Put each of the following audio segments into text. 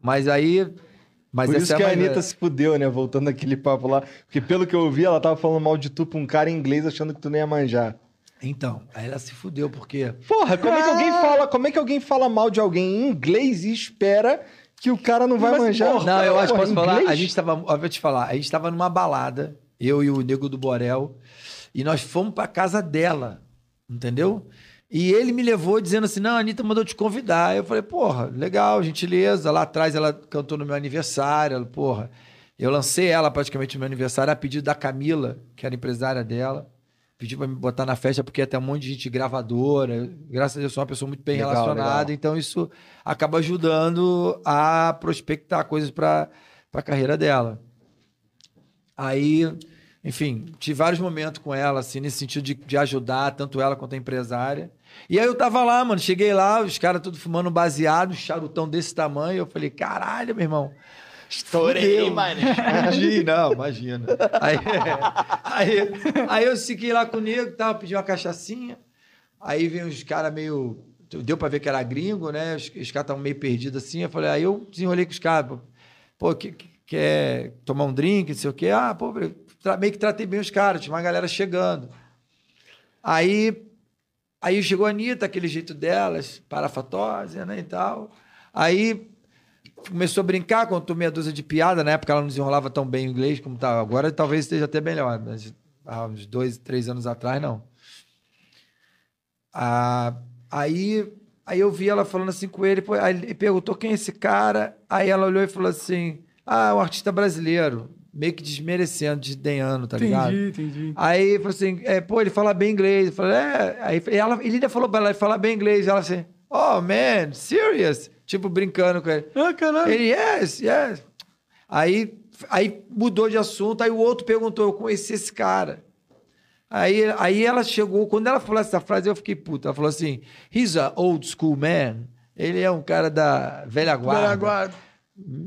Mas aí. Mas Por isso que é a Anitta se fudeu, né? Voltando aquele papo lá. Porque pelo que eu ouvi, ela tava falando mal de tu pra um cara em inglês achando que tu não ia manjar. Então, aí ela se fudeu, porque. Porra, como é que alguém ah! fala, como é que alguém fala mal de alguém em inglês e espera que o cara não vai Mas, manjar? Porra, não, eu acho que posso falar. A gente tava. Ó, vou te falar, a gente tava numa balada, eu e o Nego do Borel, e nós fomos pra casa dela. Entendeu? Entendeu? E ele me levou dizendo assim: não, a Anitta mandou te convidar. Eu falei, porra, legal, gentileza. Lá atrás ela cantou no meu aniversário, ela, porra. Eu lancei ela praticamente no meu aniversário a pedido da Camila, que era empresária dela. Pediu para me botar na festa porque até um monte de gente gravadora. graças a Deus, sou uma pessoa muito bem legal, relacionada. Legal. Então, isso acaba ajudando a prospectar coisas para a carreira dela. Aí enfim, tive vários momentos com ela, assim, nesse sentido de, de ajudar, tanto ela quanto a empresária. E aí eu tava lá, mano, cheguei lá, os caras tudo fumando baseado, charutão desse tamanho, eu falei, caralho, meu irmão. Estourei, mano. Imagina, não, imagina. Aí, aí, aí eu fiquei lá com o nego, tava pedindo uma cachaçinha, aí vem os caras meio... Deu pra ver que era gringo, né? Os, os caras estavam meio perdidos assim, eu falei, aí eu desenrolei com os caras, pô, que, quer tomar um drink, não sei o quê. Ah, pô, meio que tratei bem os caras, tinha uma galera chegando. Aí, aí chegou a Anitta, aquele jeito delas, parafatósia, né, e tal. Aí começou a brincar, contou meia dúzia de piada, na época ela não desenrolava tão bem o inglês como tá agora, talvez esteja até melhor, mas há uns dois, três anos atrás, não. Ah, aí, aí eu vi ela falando assim com ele, aí ele perguntou quem é esse cara, aí ela olhou e falou assim, ah, é um artista brasileiro meio que desmerecendo, desdenhando, tá entendi, ligado? Entendi, entendi. Aí falou assim, é, pô, ele fala bem inglês. Eu falei, é. Aí ela, ele ainda falou pra ela, ele fala bem inglês. Ela assim, oh man, serious? Tipo, brincando com ele. Ah, caralho. Ele, yes, yes. Aí, aí mudou de assunto, aí o outro perguntou, eu conheci esse cara. Aí, aí ela chegou, quando ela falou essa frase, eu fiquei puta. Ela falou assim, he's an old school man. Ele é um cara da velha guarda. Velha guarda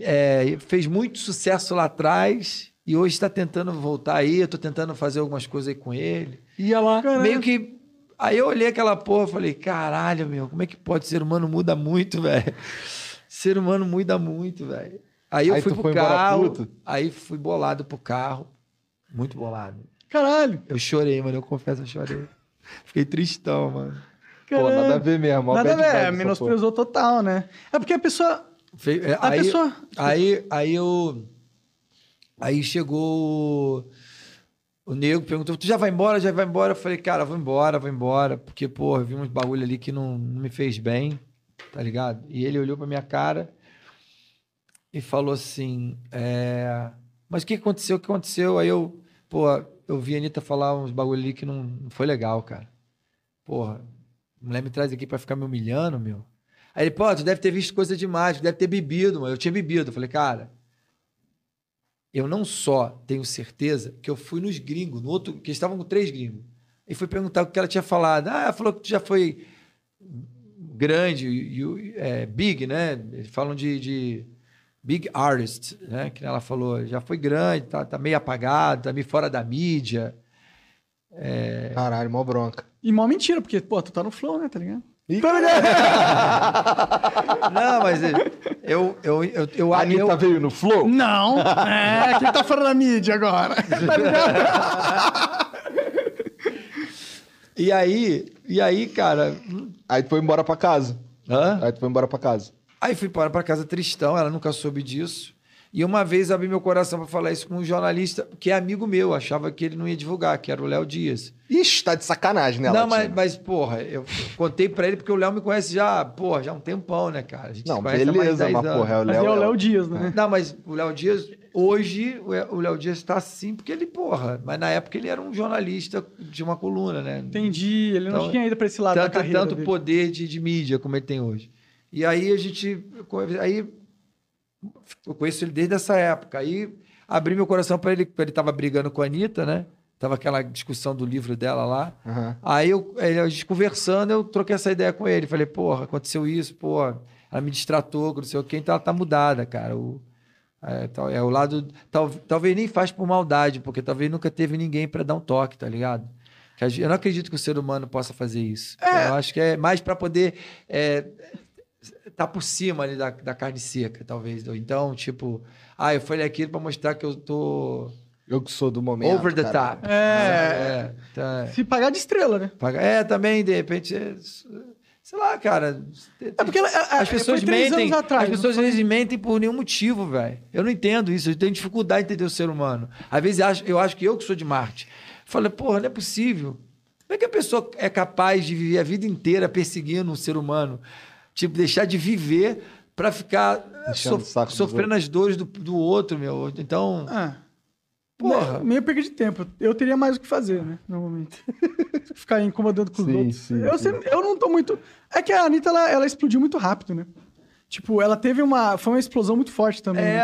é, fez muito sucesso lá atrás e hoje está tentando voltar aí. Eu tô tentando fazer algumas coisas aí com ele. Ia lá, Caramba. meio que. Aí eu olhei aquela porra e falei: caralho, meu, como é que pode? ser humano muda muito, velho. Ser humano muda muito, velho. Aí eu aí fui pro carro. Aí fui bolado pro carro. Muito bolado. Caralho! Eu chorei, mano. Eu confesso, eu chorei. Fiquei tristão, mano. Caralho. Pô, nada a ver mesmo. Nada a ver. É, menosprezou total, né? É porque a pessoa é, aí, pessoa. Aí, aí eu. Aí chegou o nego, perguntou: Tu já vai embora? Já vai embora? Eu falei: Cara, vou embora, vou embora. Porque, pô, vi uns bagulho ali que não, não me fez bem, tá ligado? E ele olhou pra minha cara e falou assim: é... Mas o que aconteceu? O que aconteceu? Aí eu, pô, eu vi a Anitta falar uns bagulho ali que não, não foi legal, cara. Porra, mulher me traz aqui pra ficar me humilhando, meu. Aí ele, pô, tu deve ter visto coisa demais, tu deve ter bebido, mano. Eu tinha bebido. Eu falei, cara, eu não só tenho certeza que eu fui nos gringos, no outro, que estavam com três gringos. E fui perguntar o que ela tinha falado. Ah, ela falou que tu já foi grande, you, é, big, né? Eles falam de, de, big artist, né? Que ela falou, já foi grande, tá, tá meio apagado, tá meio fora da mídia. É... Caralho, mó bronca. E mó mentira, porque, pô, tu tá no flow, né? Tá ligado? Não, mas é, eu, eu, eu, eu, a Anitta eu... veio no Flow? Não. É, quem tá fora da mídia agora? Tá e aí, e aí, cara. Aí tu foi embora pra casa. Hã? Aí tu foi embora pra casa. Aí fui embora pra casa tristão, ela nunca soube disso. E uma vez abri meu coração para falar isso com um jornalista que é amigo meu, achava que ele não ia divulgar, que era o Léo Dias. Ixi, tá de sacanagem, né, Não, mas, mas, porra, eu contei para ele porque o Léo me conhece já, porra, já há um tempão, né, cara? A gente não, beleza, mas, porra, é o Léo. Mas é, é o Léo Dias, né? Não, mas o Léo Dias, hoje, o Léo Dias tá assim porque ele, porra, mas na época ele era um jornalista de uma coluna, né? Entendi, ele não então, tinha ido para esse lado tanto, da carreira. Tanto dele. poder de, de mídia como ele tem hoje. E aí a gente. Aí eu conheço ele desde essa época. Aí abri meu coração para ele, porque ele estava brigando com a Anitta, né? Tava aquela discussão do livro dela lá. Uhum. Aí eu, ele, a gente conversando, eu troquei essa ideia com ele. Falei, porra, aconteceu isso, porra. Ela me distratou, não sei o quê, então ela tá mudada, cara. O, é, tal, é o lado. Tal, talvez nem faz por maldade, porque talvez nunca teve ninguém para dar um toque, tá ligado? Eu não acredito que o ser humano possa fazer isso. É. Eu acho que é mais para poder é, tá por cima ali da, da carne seca, talvez. Ou então, tipo, ah, eu falei aquilo para mostrar que eu tô. Eu que sou do momento. Over the cara. top. É. é tá. Se pagar de estrela, né? É, também, de repente. É, sei lá, cara. É porque ela, é, as pessoas mentem. Atrás, as pessoas vezes mentem por nenhum motivo, velho. Eu não entendo isso. Eu tenho dificuldade de entender o ser humano. Às vezes eu acho, eu acho que eu que sou de Marte. Falei, porra, não é possível. Como é que a pessoa é capaz de viver a vida inteira perseguindo um ser humano? Tipo, deixar de viver para ficar eh, sofrendo as dores do, do outro, meu. Então. Ah. Porra. Meio perda de tempo. Eu teria mais o que fazer, né? Normalmente. Ficar incomodando com os sim, outros. Sim, eu, sim. eu não tô muito. É que a Anitta, ela, ela explodiu muito rápido, né? Tipo, ela teve uma. Foi uma explosão muito forte também. É. Né?